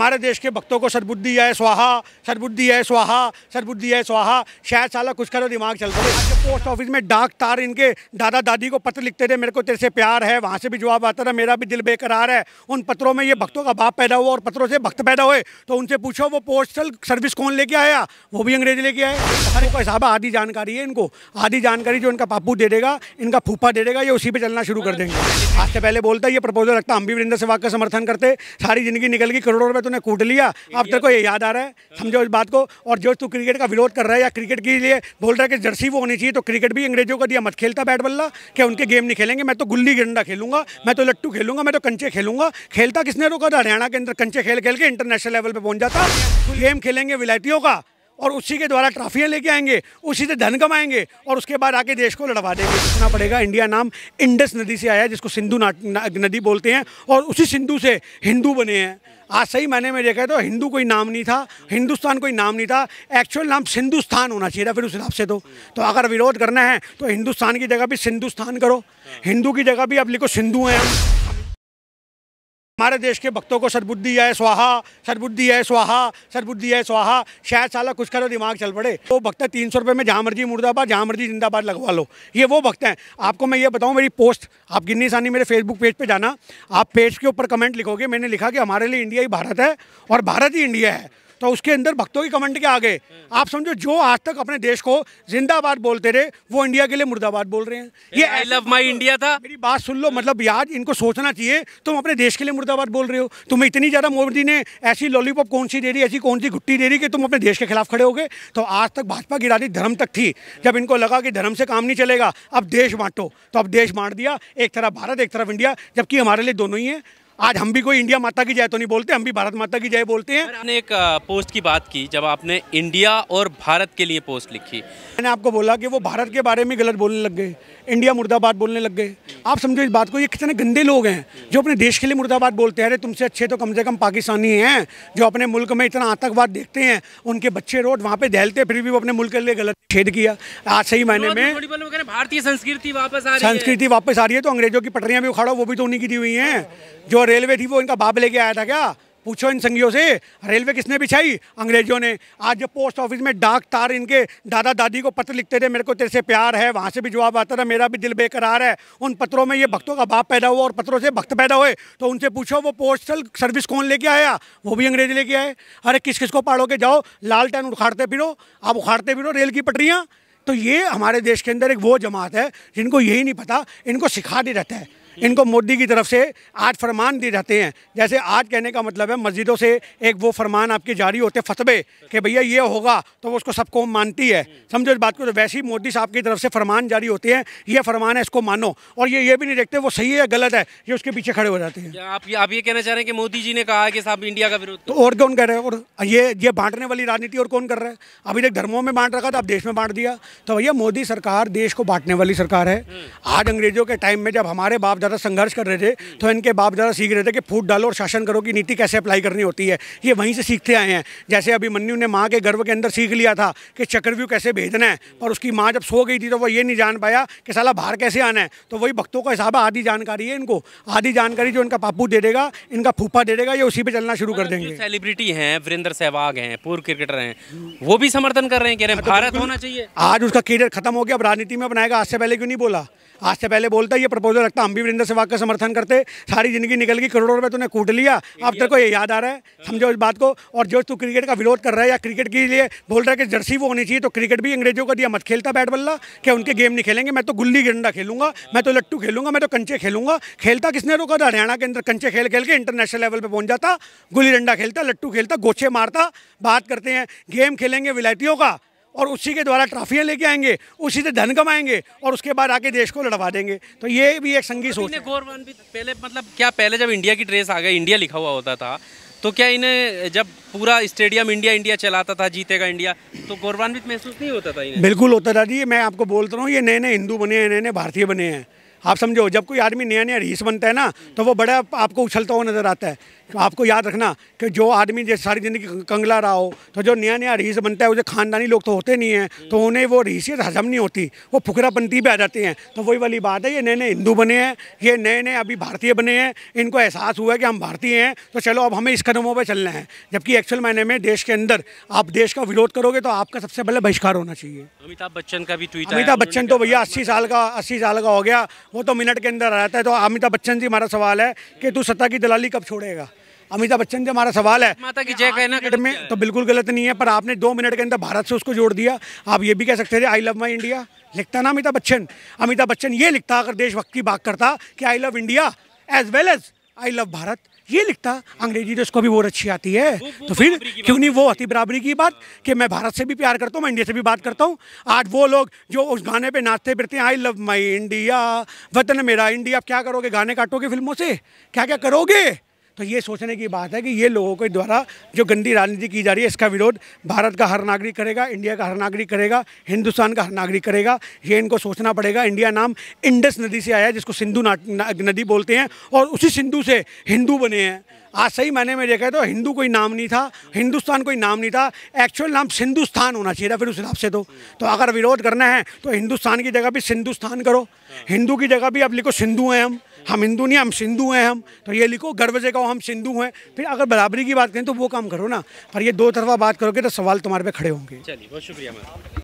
हमारे देश के भक्तों को सदबुद्धि है स्वाहा सदबुद्धि है स्वाहा सदबुद्धि है स्वाहा शायद साला कुछ करो दिमाग है आज पोस्ट ऑफिस में डाक तार इनके दादा दादी को पत्र लिखते थे मेरे को तेरे से प्यार है वहाँ से भी जवाब आता था मेरा भी दिल बेकरार है उन पत्रों में ये भक्तों का बाप पैदा हुआ और पत्रों से भक्त पैदा हुए तो उनसे पूछो वो पोस्टल सर्विस कौन लेके आया वो भी अंग्रेज लेके आए हर को हिसाब आधी जानकारी है इनको आधी जानकारी जो इनका पापू दे देगा इनका फूफा दे देगा ये उसी पर चलना शुरू कर देंगे आज से पहले बोलता ये प्रपोजल रखता हम भी वीरेंद्र सेवा का समर्थन करते सारी जिंदगी निकल गई करोड़ों रुपये तूने कूट लिया अब तेरे को ये याद आ रहा है समझो इस बात को और जो तू क्रिकेट का विरोध कर रहा है या क्रिकेट के लिए बोल रहा है कि जर्सी वो होनी चाहिए तो क्रिकेट भी अंग्रेजों को दिया मत खेलता बैट बल्ला क्या उनके गेम हाँ। नहीं खेलेंगे मैं तो गुल्ली गंडा खेलूंगा मैं तो लट्टू खेलूंगा मैं तो कंचे खेलूंगा खेलता किसने रोका था हरियाणा के अंदर कंचे खेल खेल के इंटरनेशनल लेवल पर पहुंच जाता गेम खेलेंगे विलायतियों का और उसी के द्वारा ट्रॉफियाँ लेके आएंगे उसी से धन कमाएंगे और उसके बाद आके देश को लड़वा देंगे सुनना पड़ेगा इंडिया नाम इंडस नदी से आया है जिसको सिंधु नदी बोलते हैं और उसी सिंधु से हिंदू बने हैं आज सही मैंने में देखा तो हिंदू कोई नाम नहीं था हिंदुस्तान कोई नाम नहीं था एक्चुअल नाम सिंधुस्तान होना चाहिए था फिर उस हिसाब से तो तो अगर विरोध करना है तो हिंदुस्तान की जगह भी सिंधुस्तान करो हिंदू की जगह भी अब लिखो सिंधु हैं हम हमारे देश के भक्तों को सदबुद्धि है स्वाहा सदबुद्धि है स्वाहा सदबुद्धि है स्वाहा शायद साला कुछ करो दिमाग चल पड़े वो भक्त है तीन सौ रुपये में जहाँ मर्जी मुर्दाबाद जहाँ मर्जी जिंदाबाद लगवा लो ये वो भक्त हैं आपको मैं ये बताऊँ मेरी पोस्ट आप गिन्नी सानी मेरे फेसबुक पेज पर जाना आप पेज के ऊपर कमेंट लिखोगे मैंने लिखा कि हमारे लिए इंडिया ही भारत है और भारत ही इंडिया है तो उसके अंदर भक्तों की कमेंट के आगे हम्म। आप समझो जो आज तक अपने देश को जिंदाबाद बोलते रहे वो इंडिया के लिए मुर्दाबाद बोल रहे हैं ये आई लव माई इंडिया था मेरी बात सुन लो मतलब यार इनको सोचना चाहिए तुम अपने देश के लिए मुर्दाबाद बोल रहे हो तुम्हें इतनी ज़्यादा मोदी ने ऐसी लॉलीपॉप कौन सी दे रही ऐसी कौन सी घुट्टी दे रही कि तुम अपने देश के खिलाफ खड़े हो गए तो आज तक भाजपा की राजनीति धर्म तक थी जब इनको लगा कि धर्म से काम नहीं चलेगा अब देश बांटो तो अब देश बांट दिया एक तरफ भारत एक तरफ इंडिया जबकि हमारे लिए दोनों ही हैं आज हम भी कोई इंडिया माता की जय तो नहीं बोलते हम भी भारत माता की जय बोलते हैं आपने एक पोस्ट की बात की जब आपने इंडिया और भारत के लिए पोस्ट लिखी मैंने आपको बोला कि वो भारत के बारे में गलत बोलने लग गए इंडिया मुर्दाबाद बोलने लग गए आप समझो इस बात को ये कितने गंदे लोग हैं जो अपने देश के लिए मुर्दाबाद बोलते हैं अरे तुमसे अच्छे तो कम से कम पाकिस्तानी हैं जो अपने मुल्क में इतना आतंकवाद देखते हैं उनके बच्चे रोड वहाँ पे दहलते फिर भी वो अपने मुल्क के लिए गलत छेद किया आज सही मायने में भारतीय संस्कृति वापस आ रही है संस्कृति वापस आ रही है तो अंग्रेजों की पटरियाँ भी उखाड़ो वो भी तो उन्हीं की दी हुई हैं जो रेलवे थी वो इनका बाप लेके आया था क्या पूछो इन संगियों से रेलवे किसने बिछाई अंग्रेजों ने आज जब पोस्ट ऑफिस में डाक तार इनके दादा दादी को पत्र लिखते थे मेरे को तेरे से प्यार है वहाँ से भी जवाब आता था मेरा भी दिल बेकरार है उन पत्रों में ये भक्तों का बाप पैदा हुआ और पत्रों से भक्त पैदा हुए तो उनसे पूछो वो पोस्टल सर्विस कौन लेके आया वो भी अंग्रेज लेके आए अरे किस किस को पाड़ो के जाओ लाल टैन उखाड़ते फिरो आप उखाड़ते फिरो रेल की पटरियाँ तो ये हमारे देश के अंदर एक वो जमात है जिनको यही नहीं पता इनको सिखा नहीं रहता है इनको मोदी की तरफ से आज फरमान दिए जाते हैं जैसे आज कहने का मतलब है मस्जिदों से एक वो फरमान आपके जारी होते फतबे कि भैया ये होगा तो वो उसको सब कौम मानती है समझो इस बात को तो वैसे ही मोदी साहब की तरफ से फरमान जारी होते हैं ये फरमान है इसको मानो और ये ये भी नहीं देखते वो सही है या गलत है ये उसके पीछे खड़े हो जाते हैं आप आप ये कहना चाह रहे हैं कि मोदी जी ने कहा कि साहब इंडिया का विरोध तो और कौन कर रहे हैं और ये ये बांटने वाली राजनीति और कौन कर रहा है अभी तक धर्मों में बांट रखा था अब देश में बांट दिया तो भैया मोदी सरकार देश को बांटने वाली सरकार है हम्म। आज अंग्रेजों के टाइम में जब हमारे बाप ज़्यादा संघर्ष कर रहे थे तो इनके बाप ज़्यादा सीख रहे थे कि फूट डालो और शासन करो की नीति कैसे अप्लाई करनी होती है ये वहीं से सीखते आए हैं जैसे अभिमन्यु ने माँ के गर्व के अंदर सीख लिया था कि चक्रव्यू कैसे भेजना है और उसकी माँ जब सो गई थी तो वो ये नहीं जान पाया कि सला बाहर कैसे आना है तो वही भक्तों का हिसाब आधी जानकारी है इनको आधी जानकारी जो इनका पापू दे देगा इनका फूफा दे देगा ये उसी पर चलना शुरू कर मतलब देंगे सेलिब्रिटी हैं वीरेंद्र सहवाग हैं पूर्व क्रिकेटर हैं वो भी समर्थन कर रहे हैं कह रहे हैं हाँ, तो भारत होना चाहिए आज उसका करियर खत्म हो गया अब राजनीति में बनाएगा आज से पहले क्यों नहीं बोला आज से पहले बोलता ये प्रपोजल रखता हम भी वीरेंद्र सहवाग का समर्थन करते सारी जिंदगी निकल गई करोड़ों रुपए तूने कूट लिया अब तेरे को ये याद आ रहा है समझो इस बात को और जो तू क्रिकेट का विरोध कर रहा है या क्रिकेट के लिए बोल रहा है कि जर्सी वो होनी चाहिए तो क्रिकेट भी अंग्रेजों को दिया मत खेलता बैट बल्ला कि उनके गेम नहीं खेलेंगे मैं तो गुल्ली डंडा खेलूंगा मैं तो लट्टू खेलूंगा मैं तो कंचे खेलूंगा खेलता किसने रोका था हरियाणा के अंदर कंचे खेल खेल के इंटरनेशनल लेवल पर पहुंच जाता गुल्ली डंडा खेलता लट्टू खेलता गोछे मारता बात करते हैं गेम खेलेंगे विलायतियों का और उसी के द्वारा ट्रॉफियाँ लेके आएंगे उसी से धन कमाएंगे और उसके बाद आके देश को लड़वा देंगे तो ये भी एक संगीत सोच भी पहले मतलब क्या पहले जब इंडिया की ड्रेस आ गई इंडिया लिखा हुआ होता था तो क्या इन्हें जब पूरा स्टेडियम इंडिया इंडिया चलाता था जीतेगा इंडिया तो गौरवान्वित महसूस नहीं होता था इन्हें बिल्कुल होता था जी मैं आपको बोलता तो हूँ ये नए नए हिंदू बने हैं नए नए भारतीय बने हैं आप समझो जब कोई आदमी नया नया रीस बनता है ना तो वो बड़ा आपको उछलता हुआ नज़र आता है आपको याद रखना कि जो आदमी जैसे सारी ज़िंदगी कंगला रहा हो तो जो नया नया रहीस बनता है वो जो खानदानी लोग तो होते नहीं हैं हम्म। तो उन्हें वो रहीसियत हजम नहीं होती वो फुकरापंथी भी आ जाते हैं तो वही वाली बात है ये नए नए हिंदू बने हैं ये नए नए अभी भारतीय बने हैं इनको एहसास हुआ है कि हम भारतीय हैं तो चलो अब हमें इस कदमों पर चलना है जबकि एक्चुअल मायने में देश के अंदर आप देश का विरोध करोगे तो आपका सबसे पहले बहिष्कार होना चाहिए अमिताभ बच्चन का भी ट्वीट अमिताभ बच्चन तो भैया अस्सी साल का अस्सी साल का हो गया वो तो मिनट के अंदर आ जाता है तो अमिताभ बच्चन जी हमारा सवाल है कि तू सत्ता की दलाली कब छोड़ेगा अमिताभ बच्चन जो हमारा सवाल है माता की जय कहना कट में तो बिल्कुल गलत नहीं है पर आपने दो मिनट के अंदर भारत से उसको जोड़ दिया आप ये भी कह सकते थे आई लव माई इंडिया लिखता ना अमिताभ बच्चन अमिताभ बच्चन ये लिखता अगर देशभक्त की बात करता कि I love India as well as I love Bharat ये लिखता अंग्रेजी तो उसको भी बहुत अच्छी आती है वो, वो तो फिर क्यों नहीं वो आती बराबरी की बात कि मैं भारत से भी प्यार करता हूँ मैं इंडिया से भी बात करता हूँ आज वो लोग जो उस गाने पे नाचते फिरते हैं आई लव माई इंडिया वतन मेरा इंडिया आप क्या करोगे गाने काटोगे फिल्मों से क्या क्या करोगे तो ये सोचने की बात है कि ये लोगों के द्वारा जो गंदी राजनीति की जा रही है इसका विरोध भारत का हर नागरिक करेगा इंडिया का हर नागरिक करेगा हिंदुस्तान का हर नागरिक करेगा ये इनको सोचना पड़ेगा इंडिया नाम इंडस नदी से आया है जिसको सिंधु नदी बोलते हैं और उसी सिंधु से हिंदू बने हैं आज सही मायने में देखा है तो हिंदू कोई नाम नहीं था हिंदुस्तान कोई नाम नहीं था एक्चुअल नाम सिंधुस्तान होना चाहिए था फिर उस हिसाब से तो, तो अगर विरोध करना है तो हिंदुस्तान की जगह भी सिंधुस्तान करो हिंदू की जगह भी आप लिखो सिंधु हैं हम हम हिंदू नहीं हम सिंधु हैं हम तो ये लिखो गर्व से कहो हम सिंधु हैं फिर अगर बराबरी की बात करें तो वो काम करो ना पर ये दो तरफा बात करोगे तो सवाल तुम्हारे पे खड़े होंगे चलिए बहुत शुक्रिया मैम